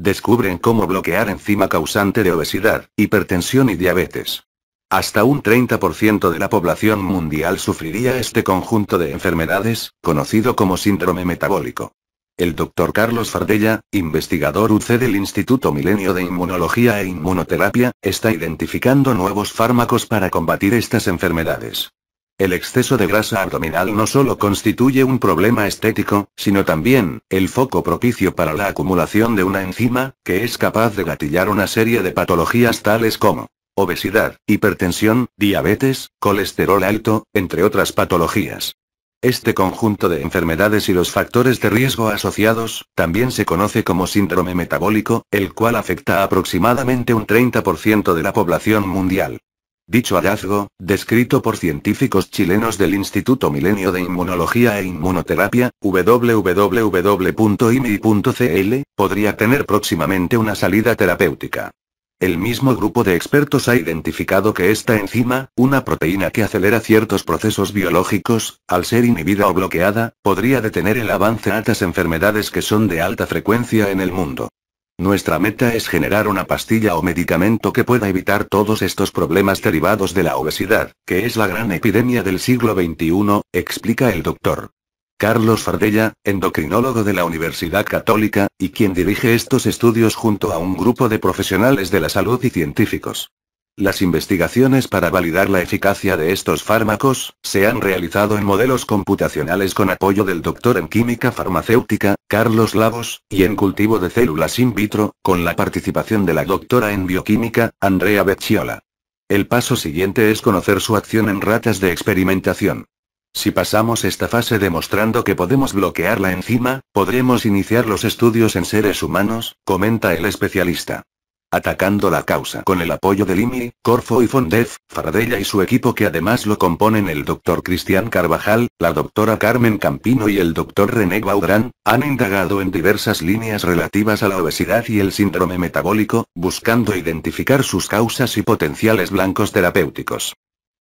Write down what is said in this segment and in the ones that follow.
Descubren cómo bloquear enzima causante de obesidad, hipertensión y diabetes. Hasta un 30% de la población mundial sufriría este conjunto de enfermedades, conocido como síndrome metabólico. El doctor Carlos Fardella, investigador UC del Instituto Milenio de Inmunología e Inmunoterapia, está identificando nuevos fármacos para combatir estas enfermedades. El exceso de grasa abdominal no solo constituye un problema estético, sino también, el foco propicio para la acumulación de una enzima, que es capaz de gatillar una serie de patologías tales como obesidad, hipertensión, diabetes, colesterol alto, entre otras patologías. Este conjunto de enfermedades y los factores de riesgo asociados, también se conoce como síndrome metabólico, el cual afecta aproximadamente un 30% de la población mundial. Dicho hallazgo, descrito por científicos chilenos del Instituto Milenio de Inmunología e Inmunoterapia, www.imi.cl, podría tener próximamente una salida terapéutica. El mismo grupo de expertos ha identificado que esta enzima, una proteína que acelera ciertos procesos biológicos, al ser inhibida o bloqueada, podría detener el avance de altas enfermedades que son de alta frecuencia en el mundo. Nuestra meta es generar una pastilla o medicamento que pueda evitar todos estos problemas derivados de la obesidad, que es la gran epidemia del siglo XXI, explica el doctor. Carlos Fardella, endocrinólogo de la Universidad Católica, y quien dirige estos estudios junto a un grupo de profesionales de la salud y científicos. Las investigaciones para validar la eficacia de estos fármacos se han realizado en modelos computacionales con apoyo del doctor en química farmacéutica, Carlos Lavos, y en cultivo de células in vitro, con la participación de la doctora en bioquímica, Andrea Becciola. El paso siguiente es conocer su acción en ratas de experimentación. Si pasamos esta fase demostrando que podemos bloquear la enzima, podremos iniciar los estudios en seres humanos, comenta el especialista atacando la causa con el apoyo de Limi, Corfo y Fondef, Faradella y su equipo que además lo componen el doctor Cristian Carvajal, la doctora Carmen Campino y el doctor René Baudrán, han indagado en diversas líneas relativas a la obesidad y el síndrome metabólico, buscando identificar sus causas y potenciales blancos terapéuticos.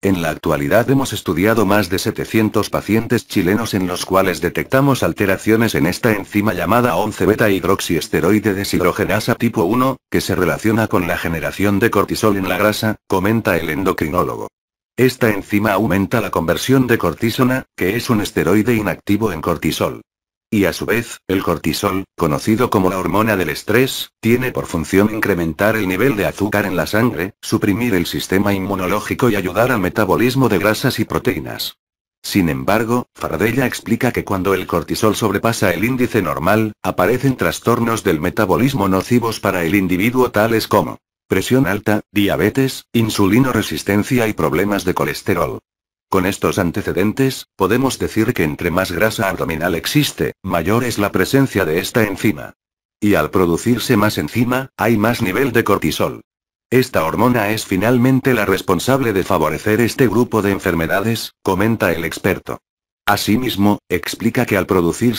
En la actualidad hemos estudiado más de 700 pacientes chilenos en los cuales detectamos alteraciones en esta enzima llamada 11-beta-hidroxiesteroide deshidrogenasa tipo 1, que se relaciona con la generación de cortisol en la grasa, comenta el endocrinólogo. Esta enzima aumenta la conversión de cortisona, que es un esteroide inactivo en cortisol. Y a su vez, el cortisol, conocido como la hormona del estrés, tiene por función incrementar el nivel de azúcar en la sangre, suprimir el sistema inmunológico y ayudar al metabolismo de grasas y proteínas. Sin embargo, Fardella explica que cuando el cortisol sobrepasa el índice normal, aparecen trastornos del metabolismo nocivos para el individuo tales como presión alta, diabetes, insulino resistencia y problemas de colesterol. Con estos antecedentes, podemos decir que entre más grasa abdominal existe, mayor es la presencia de esta enzima. Y al producirse más enzima, hay más nivel de cortisol. Esta hormona es finalmente la responsable de favorecer este grupo de enfermedades, comenta el experto. Asimismo, explica que al producirse